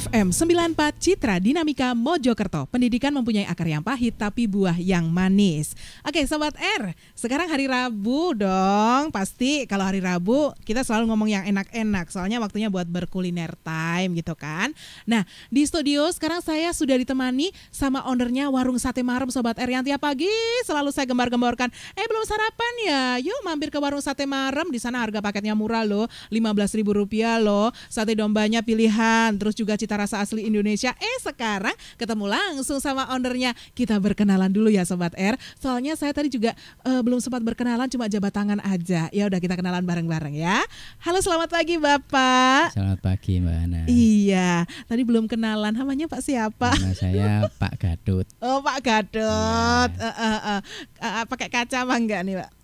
FM 94 Citra Dinamika Mojokerto. Pendidikan mempunyai akar yang pahit tapi buah yang manis. Oke, sobat R, sekarang hari Rabu dong. Pasti kalau hari Rabu kita selalu ngomong yang enak-enak. Soalnya waktunya buat berkuliner time gitu kan. Nah, di studio sekarang saya sudah ditemani sama ownernya Warung Sate Marem sobat R yang tiap pagi selalu saya gembar-gemborkan. Eh, belum sarapan ya? Yuk mampir ke Warung Sate Marem. Di sana harga paketnya murah loh, rp rupiah loh. Sate dombanya pilihan, terus juga cita cita rasa asli Indonesia. Eh sekarang ketemu langsung sama ownernya. Kita berkenalan dulu ya Sobat R. Soalnya saya tadi juga uh, belum sempat berkenalan cuma jabat tangan aja. Ya udah kita kenalan bareng-bareng ya. Halo selamat pagi Bapak. Selamat pagi Mbak Ana. Iya, tadi belum kenalan. Namanya Pak siapa? Nama saya Pak Gadut. Oh Pak Gadut. Iya. Eh Uh, uh, uh. Uh, pakai kaca apa enggak nih Pak?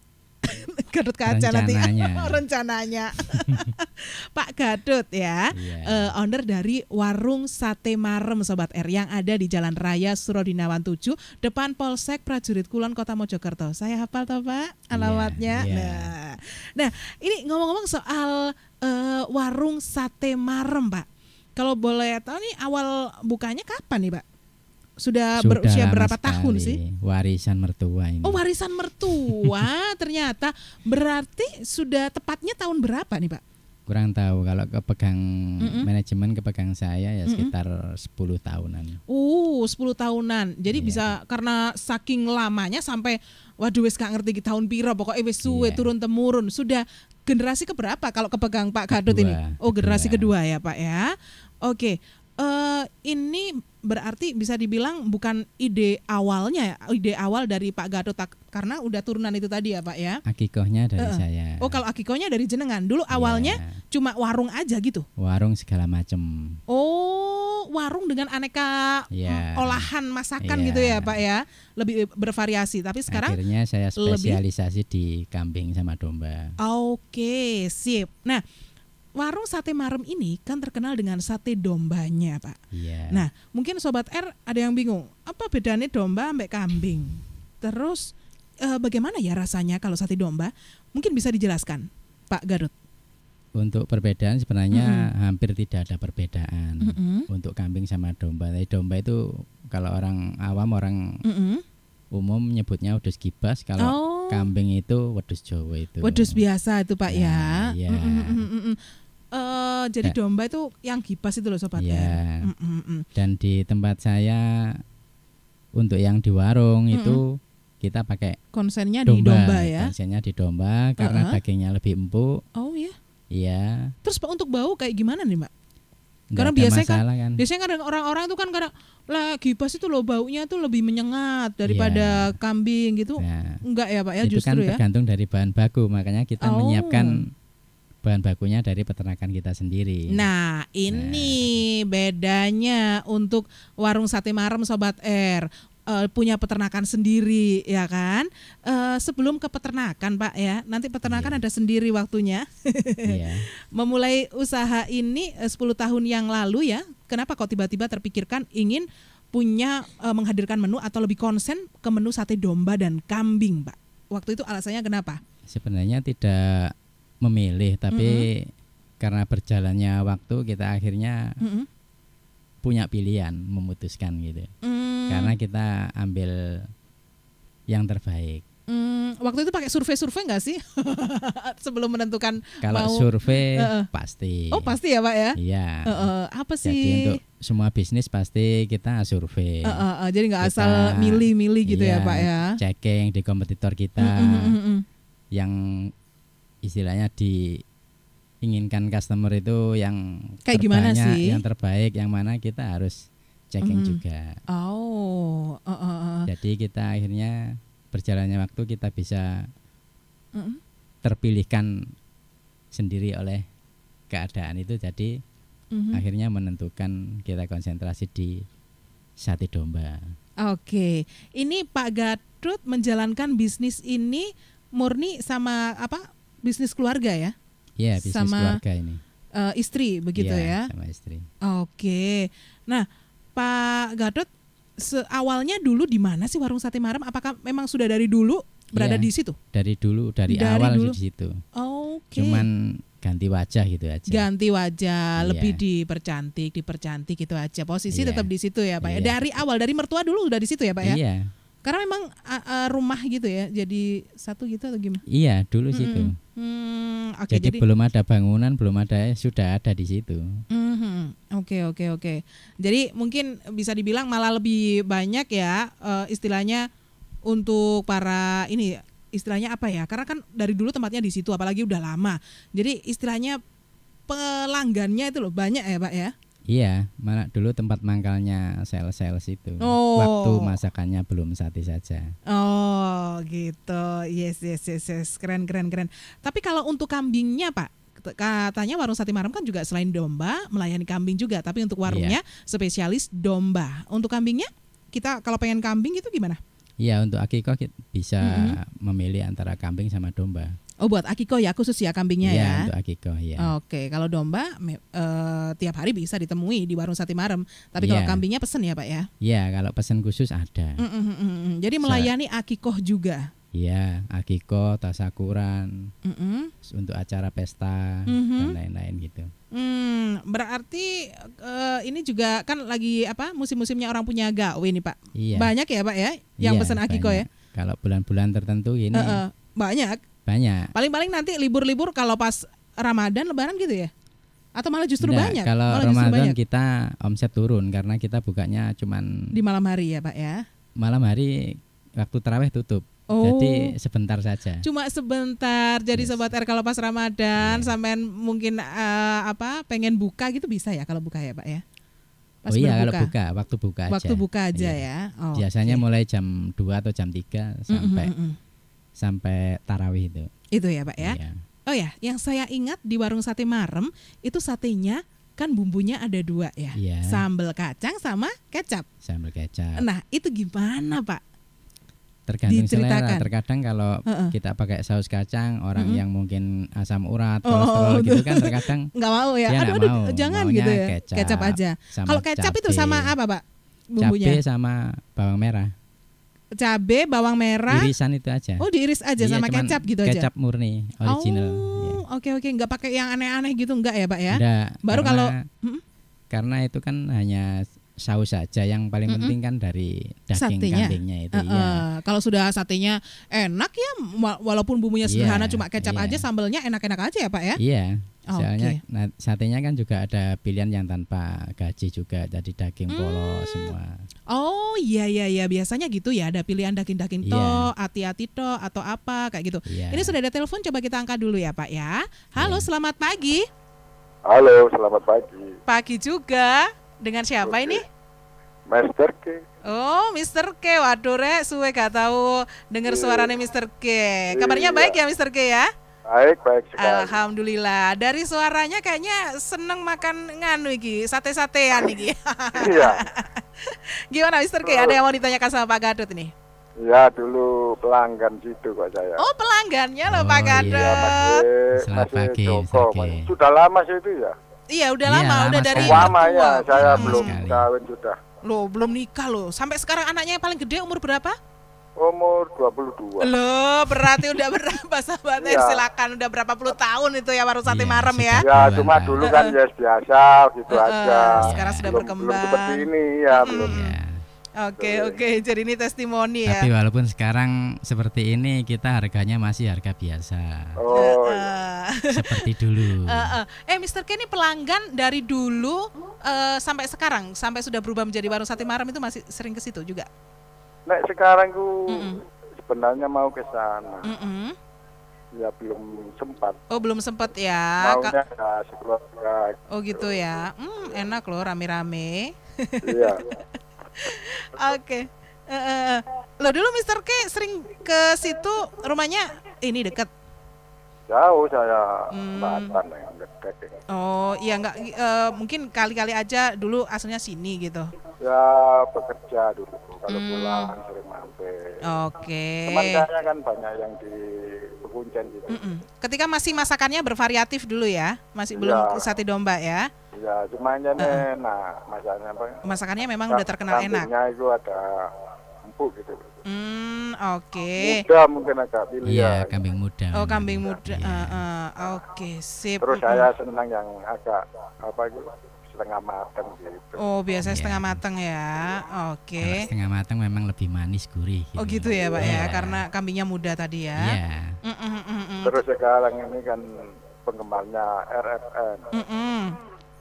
Gadut kaca rencananya. nanti rencananya Pak Gadut ya yeah. Iya. uh, owner dari warung sate Marem sobat R yang ada di Jalan Raya Surodinawan 7 depan Polsek Prajurit Kulon Kota Mojokerto saya hafal toh Pak iya, alamatnya yeah, yeah. nah nah ini ngomong-ngomong soal uh, warung sate Marem Pak kalau boleh tahu nih awal bukanya kapan nih Pak sudah, sudah berusia berapa sekali. tahun sih? Warisan mertua ini. Oh, warisan mertua ternyata berarti sudah tepatnya tahun berapa nih, Pak? Kurang tahu kalau kepegang mm -mm. manajemen kepegang saya ya mm -mm. sekitar 10 tahunan. Uh, 10 tahunan. Jadi yeah. bisa karena saking lamanya sampai waduh wis gak ngerti tahun piro pokoknya wis suwe yeah. turun temurun. Sudah generasi keberapa kalau kepegang Pak Gadot kedua, ini? Oh, generasi kedua. kedua ya, Pak ya. Oke, uh, ini berarti bisa dibilang bukan ide awalnya ya, ide awal dari Pak Gatot karena udah turunan itu tadi ya Pak ya. Akikohnya dari uh, -uh. saya. Oh kalau akikohnya dari jenengan. Dulu iya. awalnya yeah. cuma warung aja gitu. Warung segala macem. Oh warung dengan aneka yeah. Hmm, olahan masakan yeah. gitu ya Pak ya, lebih eh, bervariasi. Tapi sekarang akhirnya saya spesialisasi lebih... di kambing sama domba. Oke okay, sip. Nah warung sate marem ini kan terkenal dengan sate dombanya, Pak. Yeah. Nah, mungkin sobat R ada yang bingung, apa bedanya domba ambek kambing? Terus e, bagaimana ya rasanya kalau sate domba? Mungkin bisa dijelaskan, Pak Garut. Untuk perbedaan sebenarnya mm -hmm. hampir tidak ada perbedaan mm -hmm. untuk kambing sama domba. Tapi domba itu kalau orang awam orang mm -hmm umum nyebutnya wedus kibas kalau oh. kambing itu wedus Jawa itu. Wedus biasa itu Pak nah, ya. ya. ya. Mm -mm uh, jadi da ya. domba itu yang gibas itu loh sobat. Ya. Mm -mm -mm. Dan di tempat saya untuk yang di warung mm -mm. itu kita pakai konsennya di domba ya. Konsennya di domba karena uh -huh. dagingnya lebih empuk. Oh iya. Iya. Terus Pak untuk bau kayak gimana nih, Mbak? Nggak karena biasanya kan, kan biasanya kan orang-orang itu kan karena lah kipas itu loh baunya tuh lebih menyengat daripada yeah. kambing gitu. Nah, iya. Enggak ya, Pak ya itu kan justru kan ya. tergantung dari bahan baku, makanya kita oh. menyiapkan bahan bakunya dari peternakan kita sendiri. Nah, ini nah. bedanya untuk warung sate marem sobat R uh, punya peternakan sendiri ya kan uh, sebelum ke peternakan pak ya nanti peternakan yeah. ada sendiri waktunya yeah. memulai usaha ini eh, uh, 10 tahun yang lalu ya kenapa kok tiba-tiba terpikirkan ingin punya uh, menghadirkan menu atau lebih konsen ke menu sate domba dan kambing pak waktu itu alasannya kenapa sebenarnya tidak memilih tapi mm -hmm. karena berjalannya waktu kita akhirnya mm -hmm. punya pilihan memutuskan gitu mm. karena kita ambil yang terbaik mm, waktu itu pakai survei-survei nggak sih sebelum menentukan kalau mau, survei uh, uh, pasti oh pasti ya pak ya iya uh, uh, apa sih jadi untuk semua bisnis pasti kita survei uh, uh, uh, jadi nggak asal milih-milih gitu ya, iya, ya pak ya checking di kompetitor kita mm yang istilahnya diinginkan customer itu yang kayak gimana sih yang terbaik yang mana kita harus checking mm. juga oh uh, uh, uh. jadi kita akhirnya berjalannya waktu kita bisa mm. terpilihkan sendiri oleh keadaan itu jadi mm-hmm. akhirnya menentukan kita konsentrasi di sate domba oke ini Pak Gatrut menjalankan bisnis ini murni sama apa bisnis keluarga ya? Iya, yeah, bisnis sama, keluarga ini. Uh, istri begitu yeah, ya? Sama istri. Oke. Okay. Nah, Pak Gatot awalnya dulu di mana sih warung sate Maram? Apakah memang sudah dari dulu berada yeah, di situ? Dari dulu, dari, dari awal dulu. di situ. Oke. Okay. Cuman ganti wajah gitu aja. Ganti wajah, yeah. lebih dipercantik, dipercantik gitu aja. Posisi yeah. tetap di situ ya, Pak. Yeah. Iya, dari awal dari mertua dulu udah di situ ya, Pak ya? Iya. Karena memang uh, rumah gitu ya, jadi satu gitu atau gimana? Iya, dulu mm-hmm. situ. Hmm, okay, jadi, jadi belum ada bangunan, belum ada sudah ada di situ. Mhm, oke, oke, oke. Jadi mungkin bisa dibilang malah lebih banyak ya uh, istilahnya untuk para ini istilahnya apa ya? Karena kan dari dulu tempatnya di situ apalagi udah lama. Jadi istilahnya pelanggannya itu loh banyak ya, Pak ya. Iya, mana dulu tempat mangkalnya sales-sales itu. Oh. Waktu masakannya belum sate saja. Oh, gitu. Yes, yes, yes, yes. Keren, keren, keren. Tapi kalau untuk kambingnya, Pak, katanya warung sate Maram kan juga selain domba melayani kambing juga, tapi untuk iya. warungnya iya. spesialis domba. Untuk kambingnya kita kalau pengen kambing itu gimana? Iya, untuk akikoh kita bisa mm -hmm. memilih antara kambing sama domba. Oh buat akiko ya khusus ya kambingnya ya. ya. Untuk akiko ya. Oke, kalau domba uh, tiap hari bisa ditemui di warung sate Marem. Tapi ya. kalau kambingnya pesen ya, Pak ya? Iya, kalau pesen khusus ada. Mm -mm -mm. mm, mm. Jadi melayani so, akiko juga. Iya, akiko, tasakuran, mm -mm. untuk acara pesta mm -hmm. dan lain-lain gitu. Hmm, berarti uh, ini juga kan lagi apa musim-musimnya orang punya gawe ini Pak. Iya. Banyak ya Pak ya yang iya, pesan akiko banyak. ya. Kalau bulan-bulan tertentu ini. Uh -uh, banyak. Banyak. Paling-paling nanti libur-libur kalau pas Ramadan Lebaran gitu ya? Atau malah justru Nggak, banyak? Kalau malah Ramadan banyak. kita omset turun karena kita bukanya cuman di malam hari ya, Pak ya. Malam hari waktu terawih tutup. Oh. Jadi sebentar saja. Cuma sebentar. Jadi yes. sobat R kalau pas Ramadan yeah. sampean mungkin uh, apa pengen buka gitu bisa ya kalau buka ya, Pak ya. Pas oh iya berbuka. kalau buka, waktu buka aja. Waktu buka aja yeah. ya. Oh, Biasanya okay. mulai jam 2 atau jam 3 sampai mm -hmm, mm -hmm sampai tarawih itu. Itu ya Pak ya. Iya. Oh ya, yang saya ingat di warung sate Marem itu satenya kan bumbunya ada dua ya, iya. sambal kacang sama kecap. Sambal kecap. Nah itu gimana Pak? Tergantung selera. Terkadang kalau uh -uh. kita pakai saus kacang, orang uh yang mungkin asam urat, oh, kolesterol oh, gitu kan terkadang nggak mau ya. aduh, aduh, mau. jangan gitu ya. Kecap, kecap aja. Kalau kecap itu sama apa Pak? Bumbunya? Cabai sama bawang merah cabe, bawang merah. Irisan itu aja. Oh, diiris aja iya, sama kecap gitu kecap aja. Kecap murni original. Oh, iya. oke oke, okay, nggak pakai yang aneh-aneh gitu nggak ya, Pak ya? Nggak. Baru karena, kalau hmm? Karena itu kan hanya saus saja yang paling mm -hmm. penting kan dari daging satenya. kambingnya itu uh -uh. ya. Kalau sudah satenya enak ya walaupun bumbunya iya, sederhana cuma kecap yeah. aja sambelnya enak-enak aja ya Pak ya. Iya. Yeah. Soalnya okay. nah, satenya kan juga ada pilihan yang tanpa gaji juga jadi daging polos hmm. polo semua. Oh iya iya iya biasanya gitu ya ada pilihan daging-daging iya. to, hati-hati to atau apa kayak gitu. Yeah. Ini sudah ada telepon coba kita angkat dulu ya Pak ya. Halo yeah. selamat pagi. Halo selamat pagi. Pagi juga. Dengan siapa okay. ini? Mister K. Oh, Mister K. Waduh, Rek, suwe gak tahu dengar yeah. suaranya Mister K. Iya. Kabarnya yeah. baik ya Mister K ya? Baik, baik sekali. Alhamdulillah. Dari suaranya kayaknya seneng makan nganu iki, sate-satean iki. iya. Gimana Mister K, ada yang mau ditanyakan sama Pak Gadot nih? Ya dulu pelanggan situ Pak saya. Oh pelanggannya loh oh, iya, Pak Gadot. Iya, masih, Selamat masih pagi, Joko, Sudah lama sih itu ya. Iya, udah iya, lama, ya, lama udah dari lama ya, saya hmm. belum kawin sudah. Lo belum nikah loh. Sampai sekarang anaknya yang paling gede umur berapa? Umur 22. Loh, berarti udah berapa sahabat ya. Silakan udah berapa puluh tahun itu ya baru sate ya, marem ya. Ya, cuma dulu kan uh, ya biasa gitu uh, aja. Sekarang sudah belum, berkembang. Belum seperti ini ya, belum. Ya Oke okay, oke okay. jadi ini testimoni ya. Tapi walaupun sekarang seperti ini kita harganya masih harga biasa. Oh. Uh, Seperti dulu. Uh, uh. Eh Mr. Kenny pelanggan dari dulu uh, sampai sekarang sampai sudah berubah menjadi warung sate Maram itu masih sering ke situ juga. Nah sekarang ku mm -mm. sebenarnya mau ke sana. Mm -mm. Ya belum sempat. Oh belum sempat ya. Maunya Ka ya, Oh gitu ya. Hmm enak loh rame-rame. Iya. -rame. Oke. Okay. Uh, lo dulu Mister K sering ke situ rumahnya ini dekat. Jauh saya hmm. yang dekat. Ya. Oh iya nggak uh, mungkin kali-kali aja dulu aslinya sini gitu. Ya bekerja dulu kalau hmm. pulang sering mampir. Oke. Okay. Teman saya kan banyak yang di Pekuncan gitu. Mm -mm. Ketika masih masakannya bervariatif dulu ya, masih ya. belum sate domba ya. Ya, cuma ini uh. enak masakannya apa? Masakannya nah, memang udah terkenal enak. itu ada empuk gitu. Hmm, oke. Okay. Muda mungkin agak pilih. Iya, ya. kambing muda. Oh, kambing muda. muda. Iya. Yeah. Uh, eh, uh, oke, okay, sip. Terus saya senang yang agak apa itu setengah mateng gitu. Oh, biasa yeah. setengah mateng ya. Oke. Okay. setengah mateng memang lebih manis gurih gitu. Oh, gitu ya, Pak yeah. ya. Iya. Karena kambingnya muda tadi ya. Iya. Yeah. Mm -mm -mm. Terus sekarang ini kan penggemarnya RFN. Mm -mm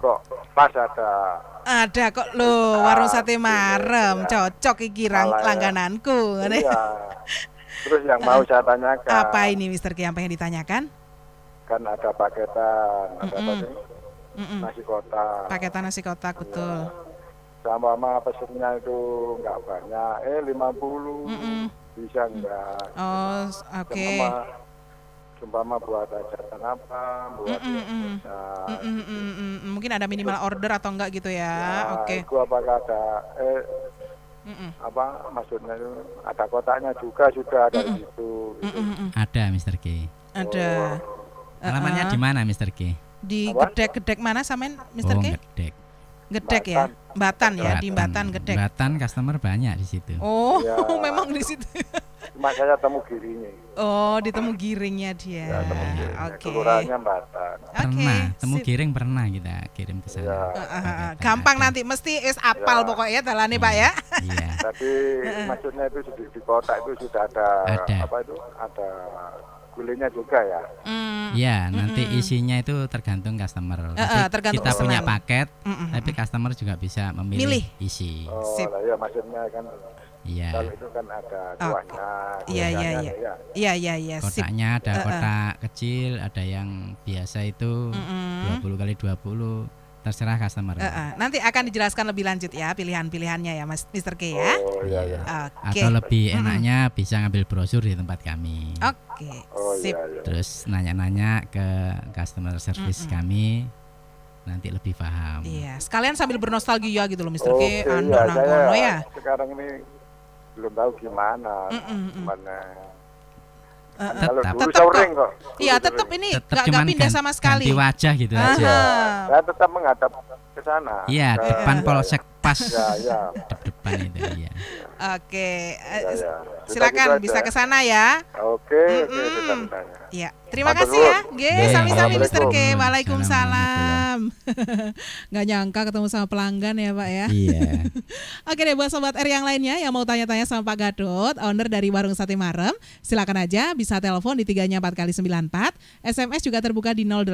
kok pas ada ada kok lo warung sate ah, marem iya. cocok iki rang, ya. langgananku iya. terus yang mau eh, saya tanyakan apa ini Mister Ki yang ditanyakan kan ada paketan mm -mm. ada mm -mm. nasi kotak paketan nasi kotak betul ya. sama sama pesennya itu nggak banyak eh 50 mm -mm. bisa enggak oh oke okay seumpama buat acara apa, buat mm -mm, Nah, mm, mm, Gitu. mm, mm. mungkin ada minimal itu, order atau enggak gitu ya? ya Oke. Okay. apakah ada eh mm -mm. apa maksudnya ada kotaknya juga sudah ada mm -mm. itu. Gitu. Mm -mm. Ada, Mister K. Ada. Oh. Alamannya uh -huh. di mana, Mister K? Di gedek-gedek mana samain, Mister oh, K? Gedek. Gedek ya, Batan, Batan ya, Batan. di Batan Gedek. Batan customer banyak di situ. Oh, ya. memang di situ makanya temu giringnya. Oh, di temu giringnya dia. Ya, Oke. Okay. Batang. Oke. Okay. Pernah, temu giring pernah kita kirim ke sana. Ya. gampang nanti mesti es apal ya. pokoknya telane ya. Pak ya. Hmm, iya. Tapi maksudnya itu di, di kota itu sudah ada, ada apa itu ada gulenya juga ya. Mm. nanti hmm. isinya itu tergantung customer. Uh, uh, tergantung kita punya paket, mm -mm. tapi customer juga bisa memilih Milih. isi. Oh, Sip. ya maksudnya kan Iya. Kalau itu kan ada kuahnya. Iya iya iya. Ya. iya. Iya iya iya. Kotaknya ada uh, uh. kecil, ada yang biasa itu dua puluh kali dua puluh terserah customer. Uh, uh. Nanti akan dijelaskan lebih lanjut ya pilihan-pilihannya ya Mas Mister K ya. Oh iya iya. Okay. Atau lebih enaknya mm bisa ngambil brosur di tempat kami. Oke. Okay. Oh, iya, Sip. Iya, iya. Terus nanya-nanya ke customer service mm -hmm. kami nanti lebih paham. Iya, sekalian sambil bernostalgia gitu loh Mr. Iya, oh, K, Ando iya, ya. Sekarang ini belum tahu gimana mm -mm. gimana eh, eh, Uh, tetap kok. Iya, tetap ini tetap gak, pindah sama sekali. Ganti wajah gitu uh-huh. aja. Saya tetap menghadap ke sana. Iya, ke, depan polsek pas. ya. ya. Dep depan itu iya. Oke, ya, eh, ya. silakan bisa ke sana ya. Oke, mm -mm. oke, iya, terima kasih ya. Nggih, sami-sami Mr. K. Waalaikumsalam malam. Nggak nyangka ketemu sama pelanggan ya Pak ya. Iya. Oke deh buat Sobat R yang lainnya yang mau tanya-tanya sama Pak Gadot, owner dari Warung Sate Marem, silakan aja bisa telepon di tiganya 4 kali 94 SMS juga terbuka di nol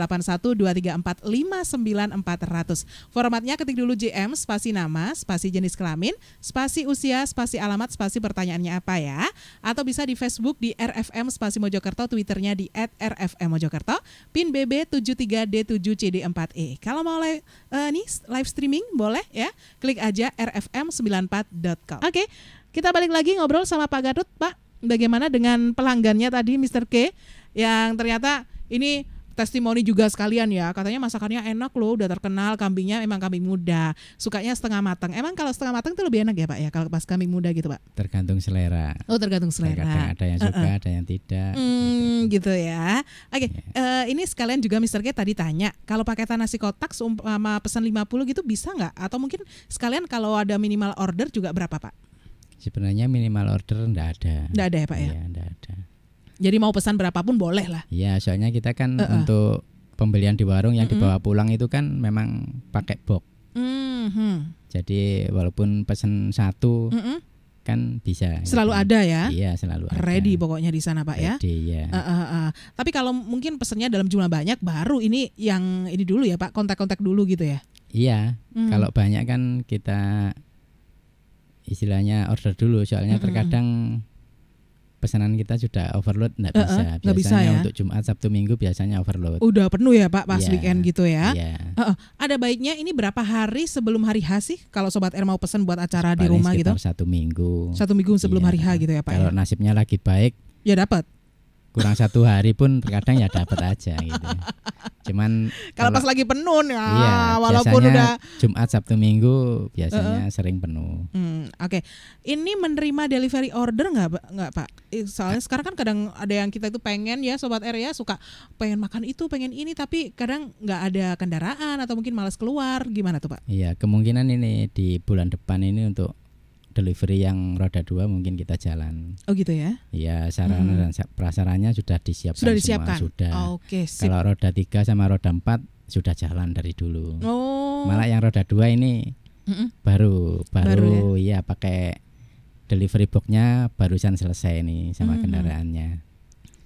ratus. Formatnya ketik dulu JM, spasi nama, spasi jenis kelamin, spasi usia, spasi alamat, spasi pertanyaannya apa ya. Atau bisa di Facebook di RFM Spasi Mojokerto, Twitternya di @RFM Mojokerto, pin BB 73D7CD4E kalau mau live uh, eh, nih live streaming boleh ya. Klik aja rfm94.com. Oke, kita balik lagi ngobrol sama Pak Gadut, Pak. Bagaimana dengan pelanggannya tadi Mr. K yang ternyata ini testimoni juga sekalian ya. Katanya masakannya enak loh, udah terkenal kambingnya emang kambing muda. Sukanya setengah matang. Emang kalau setengah matang itu lebih enak ya, Pak ya, kalau pas kambing muda gitu, Pak? Tergantung selera. Oh, tergantung selera. Kadang ada yang suka, uh -uh. ada yang tidak. Hmm, gitu, gitu ya. Oke, okay. Iya. yeah. uh, ini sekalian juga Mister G tadi tanya, kalau paketan nasi kotak seumpama pesan 50 gitu bisa nggak? Atau mungkin sekalian kalau ada minimal order juga berapa, Pak? Sebenarnya minimal order enggak ada. Enggak ada ya, Pak ya? Iya, enggak ada. Jadi mau pesan berapapun boleh lah. Iya, soalnya kita kan uh -uh. untuk pembelian di warung yang mm -hmm. dibawa pulang itu kan memang pakai box. Mm -hmm. Jadi walaupun pesan satu mm -hmm. kan bisa. Selalu gitu. ada ya. Iya selalu. ada. Ready pokoknya di sana pak ya? Ready, ya. Iya. Uh, uh, Tapi kalau mungkin pesannya dalam jumlah banyak baru ini yang ini dulu ya pak kontak-kontak dulu gitu ya. Iya, hmm. kalau banyak kan kita istilahnya order dulu soalnya hmm. terkadang pesanan kita sudah overload nggak bisa. Uh, uh, biasanya bisa ya? untuk Jumat, Sabtu, Minggu biasanya overload. Udah penuh ya Pak pas yeah, weekend gitu ya. Yeah. Iya. Uh, uh. Ada baiknya ini berapa hari sebelum hari H sih kalau Sobat R mau pesan buat acara Paling di rumah gitu? Satu minggu. Satu minggu sebelum yeah. hari H gitu ya Pak. Ya? Kalau ya? nasibnya lagi baik. Ya dapat kurang satu hari pun terkadang ya dapat aja gitu. Cuman kalau pas lagi penuh ya, iya, walaupun udah Jumat Sabtu Minggu biasanya uh sering penuh. Hmm, Oke, okay. ini menerima delivery order nggak nggak Pak? Soalnya A sekarang kan kadang ada yang kita itu pengen ya Sobat area ya suka pengen makan itu pengen ini tapi kadang nggak ada kendaraan atau mungkin malas keluar gimana tuh Pak? Iya kemungkinan ini di bulan depan ini untuk delivery yang roda dua mungkin kita jalan. Oh gitu ya? Iya sarana hmm. dan prasarannya sudah disiapkan. Sudah disiapkan. Semua, sudah. Oh, Oke. Okay, Kalau roda tiga sama roda empat sudah jalan dari dulu. Oh. Malah yang roda dua ini mm -mm. baru baru, baru ya, ya pakai delivery boxnya barusan selesai ini sama mm -hmm. kendaraannya.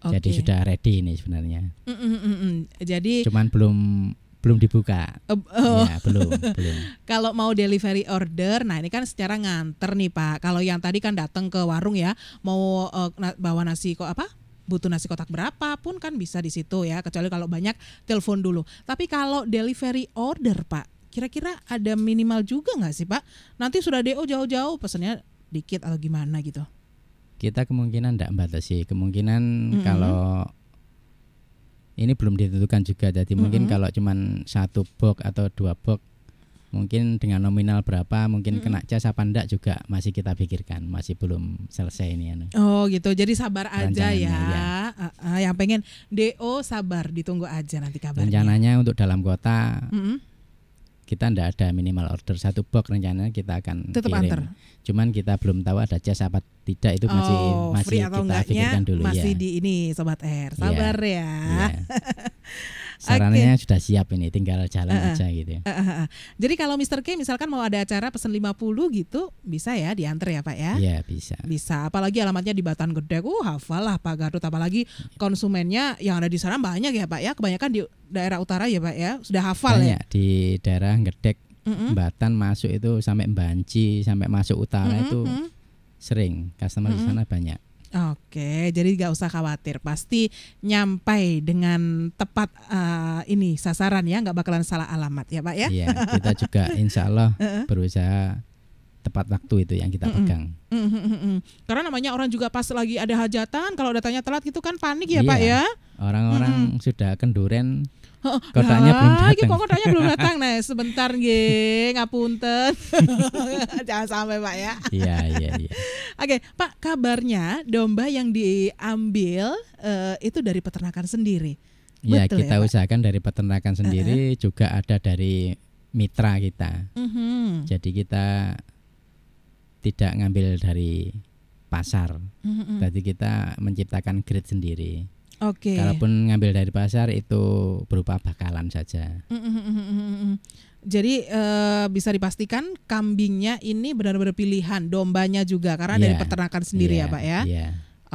Okay. Jadi sudah ready ini sebenarnya. Mm -mm -mm. Jadi. Cuman belum belum dibuka. Uh, oh. Ya, belum, belum. Kalau mau delivery order, nah ini kan secara nganter nih Pak. Kalau yang tadi kan datang ke warung ya, mau uh, bawa nasi kok apa? butuh nasi kotak berapa pun kan bisa di situ ya kecuali kalau banyak telepon dulu tapi kalau delivery order pak kira-kira ada minimal juga nggak sih pak nanti sudah do jauh-jauh pesannya dikit atau gimana gitu kita kemungkinan tidak batasi kemungkinan mm -hmm. kalau ini belum ditentukan juga jadi mm-hmm. mungkin kalau cuman satu box atau dua box mungkin dengan nominal berapa mungkin mm-hmm. kena cas apa enggak juga masih kita pikirkan masih belum selesai ini anu. oh gitu jadi sabar aja ya, ya. Uh, uh, yang pengen do sabar ditunggu aja nanti kabarnya rencananya untuk dalam kota mm-hmm kita tidak ada minimal order satu box rencananya kita akan Tetap kirim. Antar. Cuman kita belum tahu ada jas apa tidak itu masih oh, masih kita pikirkan dulu masih ya. Masih di ini sobat air. Sabar yeah. ya. Yeah. Sarannya okay. sudah siap ini tinggal jalan uh, aja gitu uh, uh, jadi kalau Mr. K misalkan mau ada acara pesen 50 gitu bisa ya diantar ya Pak ya iya bisa bisa apalagi alamatnya di Batan Gede uh hafal lah Pak Gadot apalagi konsumennya yang ada di sana banyak ya Pak ya kebanyakan di daerah utara ya Pak ya sudah hafal banyak, ya di daerah gede, mm-hmm. Batan masuk itu sampai Banci sampai masuk utara mm-hmm. itu sering customer mm-hmm. di sana banyak Oke, jadi nggak usah khawatir, pasti nyampai dengan tepat uh, ini sasaran ya, nggak bakalan salah alamat ya Pak ya. Iya, kita juga insya Allah berusaha tepat waktu itu yang kita pegang. Karena namanya orang juga pas lagi ada hajatan, kalau datanya telat gitu kan panik ya iya, Pak ya. Orang-orang mm -hmm. sudah kenduren kotanya belum datang. Iki kok belum datang. Nah, sebentar nggih, ngapunten. Jangan sampai, Pak ya. Iya, iya, iya. Oke, Pak, kabarnya domba yang diambil uh, itu dari peternakan sendiri. Ya, kita ya, usahakan dari peternakan sendiri uh -huh. juga ada dari mitra kita. Uh mhm. -huh. Jadi kita tidak ngambil dari pasar. Mm -hmm. Jadi kita menciptakan grade sendiri. Oke. Okay. Kalaupun ngambil dari pasar itu berupa bakalan saja. Mm, mm, mm, Jadi e, bisa dipastikan kambingnya ini benar-benar pilihan, dombanya juga karena yeah. dari iya, peternakan sendiri yeah. ya, Pak ya. Yeah.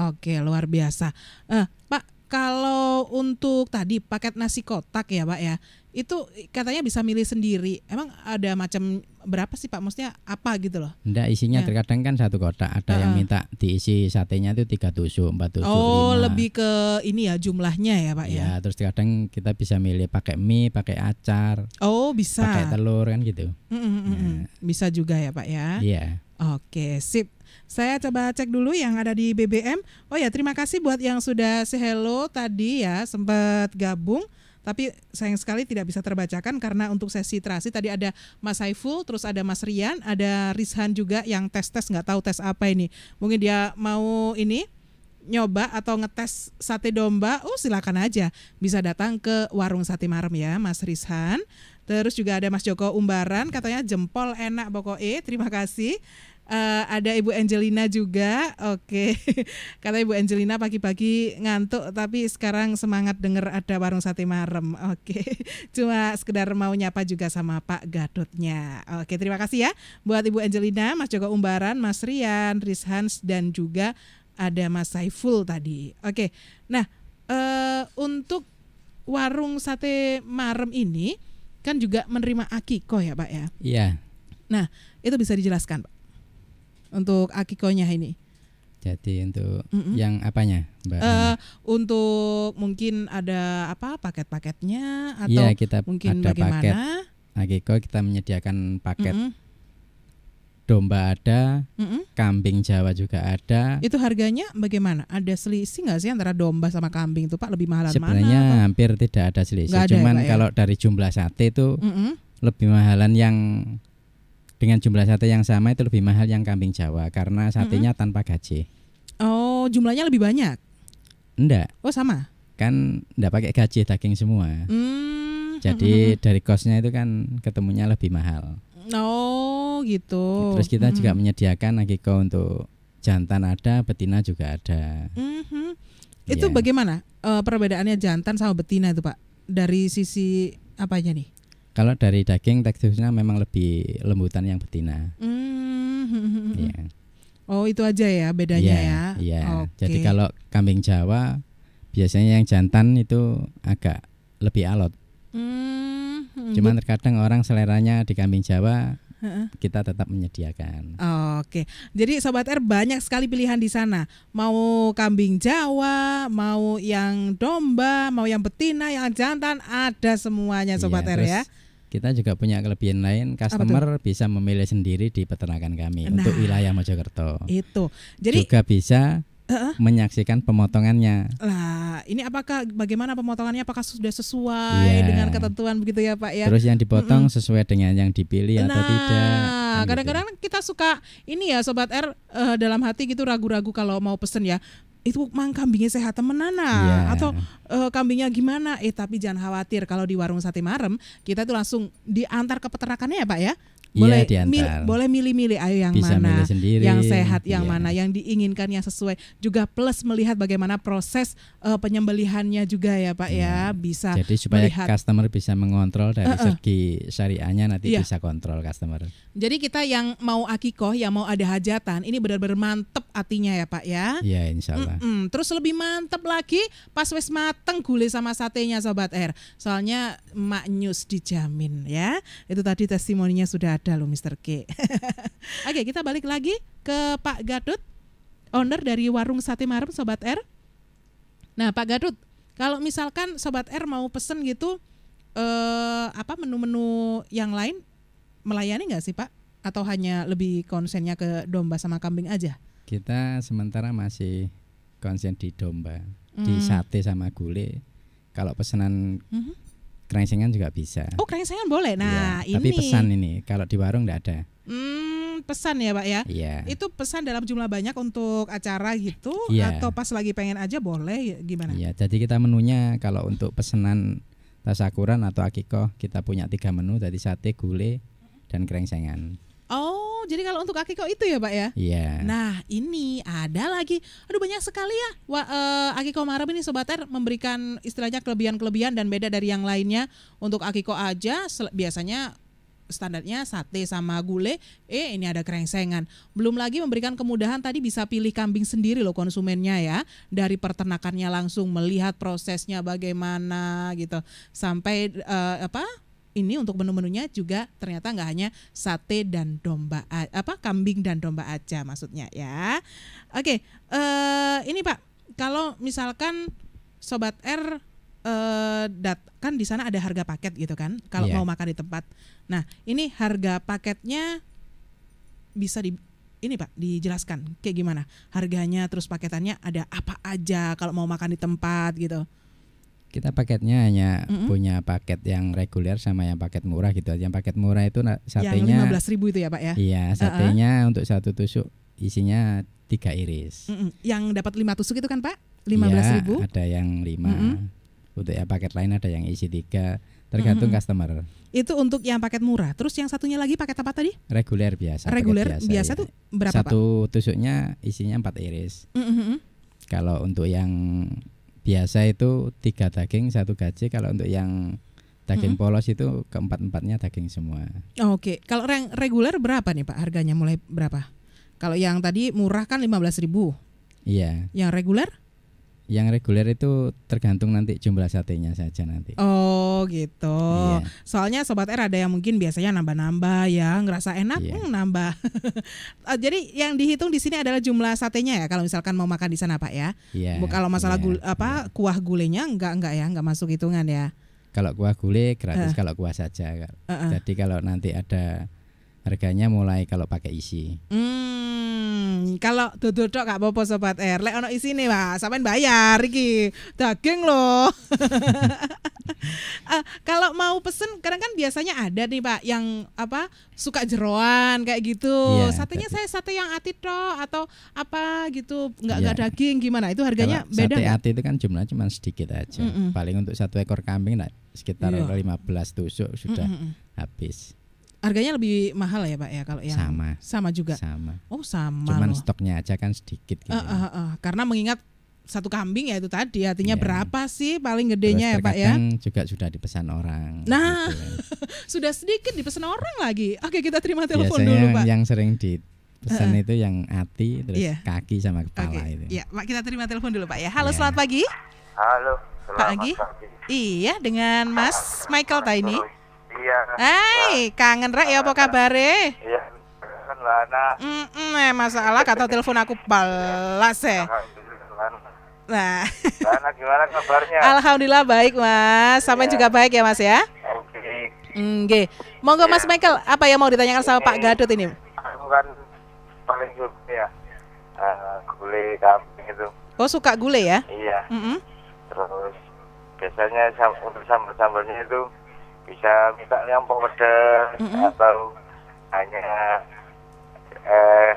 Oke, luar biasa. Eh, Pak, kalau untuk tadi paket nasi kotak ya, Pak ya itu katanya bisa milih sendiri. Emang ada macam berapa sih Pak? Maksudnya apa gitu loh? Enggak, isinya ya. terkadang kan satu kotak ada uh. yang minta diisi satenya itu tiga tusuk, empat tusuk, Oh, 5. lebih ke ini ya jumlahnya ya Pak ya. Ya, terus terkadang kita bisa milih pakai mie, pakai acar. Oh, bisa. Pakai telur kan gitu. -mm, mm Ya. Bisa juga ya Pak ya. Iya. Oke, sip. Saya coba cek dulu yang ada di BBM. Oh ya, terima kasih buat yang sudah say hello tadi ya, sempat gabung tapi sayang sekali tidak bisa terbacakan karena untuk sesi terasi tadi ada Mas Saiful, terus ada Mas Rian, ada Rizhan juga yang tes-tes nggak tahu tes apa ini. Mungkin dia mau ini nyoba atau ngetes sate domba, oh silakan aja. Bisa datang ke warung sate Marem ya, Mas Rizhan. Terus juga ada Mas Joko Umbaran, katanya jempol enak pokoknya. Terima kasih. Uh, ada Ibu Angelina juga. Oke. Okay. Kata Ibu Angelina pagi-pagi ngantuk tapi sekarang semangat dengar ada warung sate Marem. Oke. Okay. Cuma sekedar mau nyapa juga sama Pak Gadotnya. Oke, okay, terima kasih ya buat Ibu Angelina, Mas Joko Umbaran, Mas Rian, Riz Hans dan juga ada Mas Saiful tadi. Oke. Nah, uh, untuk warung sate Marem ini kan juga menerima akiko ya, Pak ya? Iya. Nah, itu bisa dijelaskan, Pak untuk akikonya ini? Jadi untuk mm -mm. yang apanya, Mbak? Uh, untuk mungkin ada apa paket-paketnya atau ya, kita mungkin ada bagaimana? Paket. Akiko kita menyediakan paket mm -mm. domba ada, mm -mm. kambing Jawa juga ada. Itu harganya bagaimana? Ada selisih nggak sih antara domba sama kambing itu Pak? Lebih mahal mana? Sebenarnya hampir tidak ada selisih. ada ya, Cuman ya, Pak, ya? kalau dari jumlah sate itu mm -mm. lebih mahalan yang dengan jumlah sate yang sama itu lebih mahal yang kambing Jawa karena satenya mm -hmm. tanpa gaji. Oh, jumlahnya lebih banyak? Enggak. Oh, sama. Kan enggak pakai gaji daging semua. Mm. Jadi mm -hmm. dari kosnya itu kan ketemunya lebih mahal. Oh, gitu. Terus kita mm -hmm. juga menyediakan agiko untuk jantan ada, betina juga ada. Mm -hmm. Itu ya. bagaimana uh, perbedaannya jantan sama betina itu, Pak? Dari sisi apanya nih? Kalau dari daging teksturnya memang lebih lembutan yang betina. Mm. Yeah. Oh itu aja ya bedanya yeah, ya. Yeah. Okay. Jadi kalau kambing Jawa biasanya yang jantan itu agak lebih alot. Mm. Cuman terkadang orang seleranya di kambing Jawa kita tetap menyediakan. Oke, jadi sobat R banyak sekali pilihan di sana. Mau kambing Jawa, mau yang domba, mau yang betina, yang jantan, ada semuanya sobat iya, R ya kita juga punya kelebihan lain customer bisa memilih sendiri di peternakan kami nah, untuk wilayah Mojokerto itu jadi juga bisa uh-uh. menyaksikan pemotongannya lah ini apakah bagaimana pemotongannya apakah sudah sesuai yeah. dengan ketentuan begitu ya pak ya terus yang dipotong mm mm sesuai dengan yang dipilih nah, atau tidak kan gitu. kadang-kadang gitu. kita suka ini ya sobat R uh, dalam hati gitu ragu-ragu kalau mau pesen ya itu mang kambingnya sehat temenana yeah. Iya. atau e, kambingnya gimana eh tapi jangan khawatir kalau di warung sate marem kita tuh langsung diantar ke peternakannya ya pak ya Iya, boleh iya, boleh milih-milih ayo yang Bisa mana sendiri, yang sehat yang iya. mana yang diinginkan yang sesuai juga plus melihat bagaimana proses uh, penyembelihannya juga ya Pak ya. iya. ya bisa jadi supaya melihat. customer bisa mengontrol dari uh -uh. segi syariahnya nanti iya. bisa kontrol customer jadi kita yang mau akikoh yang mau ada hajatan ini benar-benar mantep artinya ya Pak ya ya insya Allah mm -mm. terus lebih mantep lagi pas wes mateng gulai sama satenya Sobat R soalnya maknyus dijamin ya itu tadi testimoninya sudah ada loh Mr. K. Oke, kita balik lagi ke Pak Gadut, owner dari Warung Sate Marem Sobat R. Nah, Pak Gadut, kalau misalkan Sobat R mau pesen gitu eh apa menu-menu yang lain melayani nggak sih, Pak? Atau hanya lebih konsennya ke domba sama kambing aja? Kita sementara masih konsen di domba, hmm. di sate sama gulai. Kalau pesanan mm -hmm krengsengan juga bisa. Oh, krengsengan boleh. Nah, ya, ini. Tapi pesan ini, kalau di warung enggak ada. Hmm, pesan ya, Pak ya. Iya. Itu pesan dalam jumlah banyak untuk acara gitu iya. atau pas lagi pengen aja boleh ya, gimana? Iya, jadi kita menunya kalau untuk pesanan tasakuran atau akikoh kita punya tiga menu, jadi sate, gulai, dan krengsengan jadi kalau untuk akiko itu ya, Pak ya. Yeah. Nah, ini ada lagi. Aduh banyak sekali ya. Wah, eh, uh, akiko marab ini sobat Air memberikan istilahnya kelebihan-kelebihan dan beda dari yang lainnya. Untuk akiko aja biasanya standarnya sate sama gulai. eh ini ada krengsengan. Belum lagi memberikan kemudahan tadi bisa pilih kambing sendiri loh konsumennya ya, dari peternakannya langsung melihat prosesnya bagaimana gitu, sampai uh, apa ini untuk menu-menunya juga ternyata nggak hanya sate dan domba apa kambing dan domba aja maksudnya ya. Oke, eh ini Pak, kalau misalkan sobat R eh dat kan di sana ada harga paket gitu kan kalau yeah. mau makan di tempat. Nah, ini harga paketnya bisa di ini Pak dijelaskan kayak gimana harganya terus paketannya ada apa aja kalau mau makan di tempat gitu kita paketnya hanya mm-hmm. punya paket yang reguler sama yang paket murah gitu Yang paket murah itu satenya yang belas ribu itu ya, Pak ya? Iya, satenya uh-uh. untuk satu tusuk isinya tiga iris. Mm-mm. Yang dapat lima tusuk itu kan, Pak? Iya, lima belas ribu? ada yang lima. mm hmm Untuk yang paket lain ada yang isi tiga. Tergantung mm-hmm. customer. Itu untuk yang paket murah. Terus yang satunya lagi paket apa tadi? Reguler biasa. Reguler biasa, biasa ya. tuh berapa? Satu Pak? tusuknya isinya empat iris. Mm-hmm. Kalau untuk yang biasa itu tiga daging satu gaji kalau untuk yang daging hmm. polos itu keempat empatnya daging semua oh, oke okay. kalau yang reguler berapa nih pak harganya mulai berapa kalau yang tadi murah kan lima belas ribu iya yang reguler yang reguler itu tergantung nanti jumlah satenya saja nanti. Oh gitu. Iya. Soalnya sobat R ada yang mungkin biasanya nambah-nambah ya, ngerasa enak iya. hmm, nambah. Eh, jadi yang dihitung di sini adalah jumlah satenya ya kalau misalkan mau makan di sana Pak ya. Iya. Kalau masalah iya, gul iya. apa iya. kuah gulenya enggak enggak ya, enggak masuk hitungan ya. Kalau kuah gulai gratis, uh. kalau kuah saja. Uh -uh. Jadi kalau nanti ada Harganya mulai kalau pakai isi. Hmm, kalau dodol tok gak apa-apa sobat R. Lek ono isine, Pak, sampean bayar iki. Daging loh. Eh, uh, kalau mau pesen kadang kan biasanya ada nih, Pak, yang apa? suka jeroan kayak gitu. Yeah, Satenya tapi... saya sate yang ati tok atau apa gitu, nggak yeah. nggak daging gimana? Itu harganya kalau beda. Sate ati itu kan jumlahnya cuma sedikit aja. Mm -mm. Paling untuk satu ekor kambing nah, sekitar yeah. Iya. 15 tusuk sudah mm -mm. habis. Harganya lebih mahal ya pak ya kalau yang sama sama juga sama oh sama cuman loh. stoknya aja kan sedikit gitu uh, uh, uh, karena mengingat satu kambing ya itu tadi artinya yeah. berapa sih paling gedenya ya pak ya juga sudah dipesan orang gitu nah gitu. sudah sedikit dipesan orang lagi oke kita terima telepon Biasanya dulu pak yang sering di pesan uh, itu yang hati terus yeah. kaki sama kepala okay. itu. Iya, Pak kita terima telepon dulu Pak ya. Halo, yeah. selamat pagi. Halo, selamat Pak Agi. Pagi. Iya, dengan Mas Michael Taini. Iya. Hei, nah. kangen rek ya apa nah, kabare? Iya. Kangen lah nah. Mm masalah kata telepon aku balas eh. Nah. Lana gimana kabarnya? Alhamdulillah baik mas, sampai ya. juga baik ya mas ya. Oke. Okay. Nggih. Monggo ya. Mas Michael, apa yang mau ditanyakan sama Pak Gadot ini? Aku kan paling suka ya, uh, gulai kambing itu. Oh suka gulai ya? Iya. Mm -hmm. Terus biasanya untuk sambal-sambalnya itu bisa minta yang pedas mm -hmm. atau hanya eh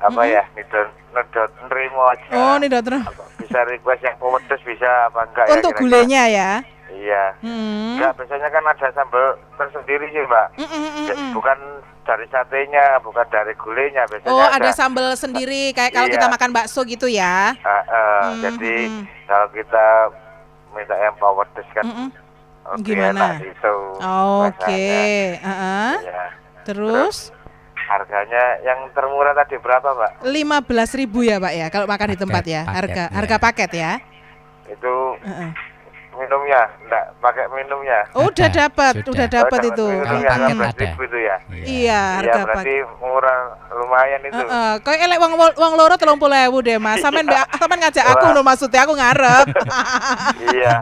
apa mm -hmm. ya nedot nedot nerimo aja oh nedot bisa request yang pedes bisa apa enggak ya untuk ya, gulenya ya iya mm. enggak biasanya kan ada sambal tersendiri sih mbak mm -hmm. -mm. bukan dari satenya bukan dari gulenya biasanya oh ada, ada sambal sendiri kayak kalau iya. kita makan bakso gitu ya uh, uh, mm -hmm. jadi kalau kita minta yang pedes kan mm -hmm Gimana? Oke. Okay. Uh -huh. ya. Terus? Terus harganya yang termurah tadi berapa pak? Lima belas ribu ya pak ya kalau makan di tempat ya harga ya. harga paket ya itu uh -uh. minumnya enggak pakai minumnya oh, udah dapat udah dapat oh, itu kalau paket ada itu ya iya, iya, iya harga ya, berarti paket. murah lumayan itu uh -uh. kau elek uang uang loro telung puluh ribu deh mas Samaan, iya. sampean ngajak aku loh maksudnya aku ngarep iya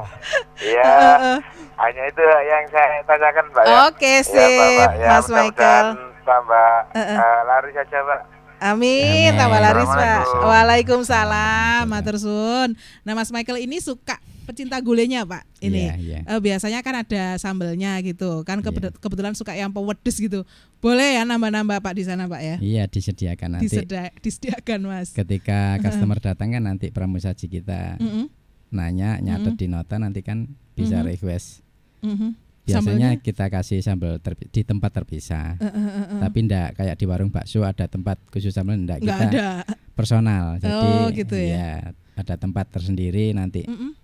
iya uh hanya itu yang saya tanyakan, pak ya. Oke, okay, ya. sip, ya, mas ya, Mas Michael. Tambah uh -uh. Uh, eh, laris aja, Mbak. Amin, Amin. tambah laris Pak. Waalaikumsalam, Matur Sun. Nah, Mas Michael ini suka pecinta gulenya Pak. Ini yeah, yeah. Uh, biasanya kan ada sambelnya gitu. Kan iya. kebe yeah. kebetulan suka yang pewedes gitu. Boleh ya nambah-nambah Pak di sana Pak ya? Iya, yeah, disediakan nanti. Disedi disediakan Mas. Ketika customer datang kan nanti pramusaji kita mm -hmm. nanya nyatet mm -hmm. di nota nanti kan bisa mm -hmm. request hmm Biasanya Sambalnya? kita kasih sambal di tempat terpisah. Uh, uh, uh, Tapi ndak kayak di warung bakso ada tempat khusus sambal ndak, ndak kita ada. personal. Jadi oh, gitu ya. ya ada tempat tersendiri nanti. Mm-mm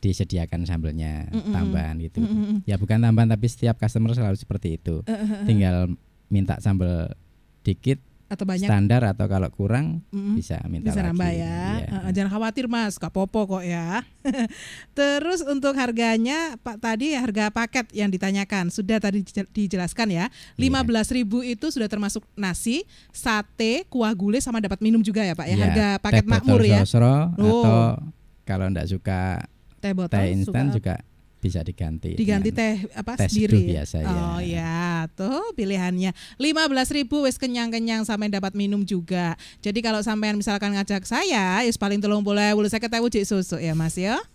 disediakan sambelnya mm -mm. tambahan gitu. Mm -mm. Ya bukan tambahan tapi setiap customer selalu seperti itu. Uh, uh, uh. Tinggal minta sambel dikit atau banyak standar atau kalau kurang mm-hmm. bisa minta bisa lagi. nambah ya. ya. jangan khawatir Mas, gak popo kok ya. Terus untuk harganya Pak tadi harga paket yang ditanyakan sudah tadi dijelaskan ya. 15.000 iya. yeah. itu sudah termasuk nasi, sate, kuah gulai sama dapat minum juga ya Pak ya. Yeah. Harga paket makmur ya. Sosro, oh. atau kalau ndak suka teh botol teh instan juga bisa diganti diganti teh apa teh sendiri biasa ya. oh ya. ya tuh pilihannya lima belas ribu wes kenyang kenyang sampai dapat minum juga jadi kalau sampean misalkan ngajak saya ya paling tolong boleh boleh saya ketahui cik susu ya mas ya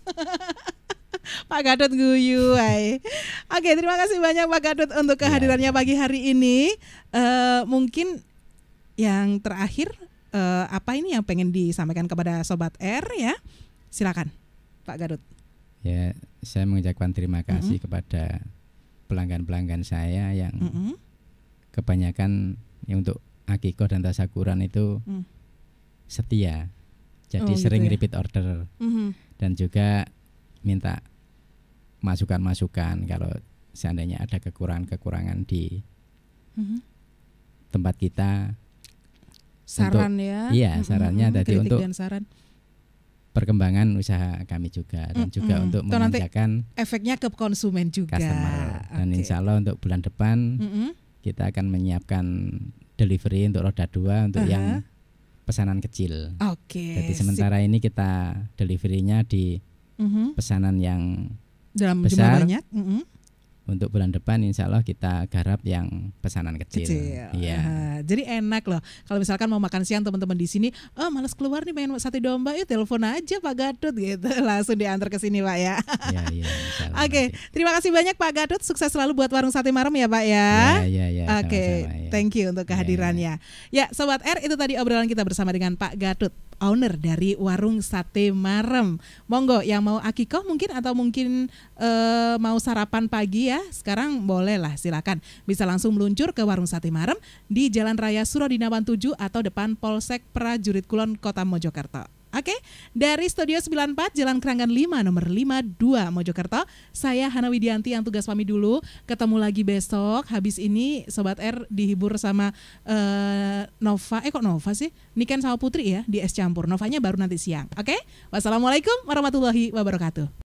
Pak Gadot guyu ay. Oke terima kasih banyak Pak Gadot untuk iya. kehadirannya pagi hari ini uh, mungkin yang terakhir uh, apa ini yang pengen disampaikan kepada Sobat R ya silakan Pak Gadot ya saya mengucapkan terima kasih mm -hmm. kepada pelanggan-pelanggan saya yang mm -hmm. kebanyakan yang untuk akikoh dan tasakuran itu mm. setia jadi oh, gitu sering gitu ya? repeat order mm -hmm. dan juga minta masukan-masukan kalau seandainya ada kekurangan-kekurangan di mm -hmm. tempat kita saran untuk, ya iya sarannya mm -hmm. tadi untuk saran perkembangan usaha kami juga dan mm -hmm. juga untuk mengerjakan efeknya ke konsumen juga customer. dan okay. insya Allah untuk bulan depan mm -hmm. kita akan menyiapkan delivery untuk roda dua untuk uh -huh. yang pesanan kecil. Oke. Okay, Jadi sementara sip. ini kita deliverynya di mm -hmm. pesanan yang Dalam besar. Jumlah banyak. Mm -hmm untuk bulan depan insya Allah kita garap yang pesanan kecil. kecil. Ya. Uh, jadi enak loh. Kalau misalkan mau makan siang teman-teman di sini, oh eh, malas keluar nih pengen sate domba, ya telepon aja Pak Gadot gitu, langsung diantar ke sini Pak ya. ya, ya Oke, okay. terima kasih banyak Pak Gadot, sukses selalu buat warung sate marem ya Pak ya. ya, ya, Ya, Oke, okay. ya. thank you untuk iya, iya. kehadirannya. Ya. ya Sobat R itu tadi obrolan kita bersama dengan Pak Gadot, owner dari warung sate Marem. Monggo yang mau akikoh mungkin atau mungkin e, mau sarapan pagi ya, sekarang bolehlah silakan. Bisa langsung meluncur ke warung sate Marem di Jalan Raya Suradinawan 7 atau depan Polsek Prajurit Kulon Kota Mojokerto. Oke, dari Studio 94 Jalan Keranggan 5 nomor 52 Mojokerto, saya Hana Widianti yang tugas pamit dulu. Ketemu lagi besok. Habis ini sobat R dihibur sama uh, Nova. Eh kok Nova sih? Niken sama Putri ya di Es Campur. Novanya baru nanti siang. Oke? Wassalamualaikum warahmatullahi wabarakatuh.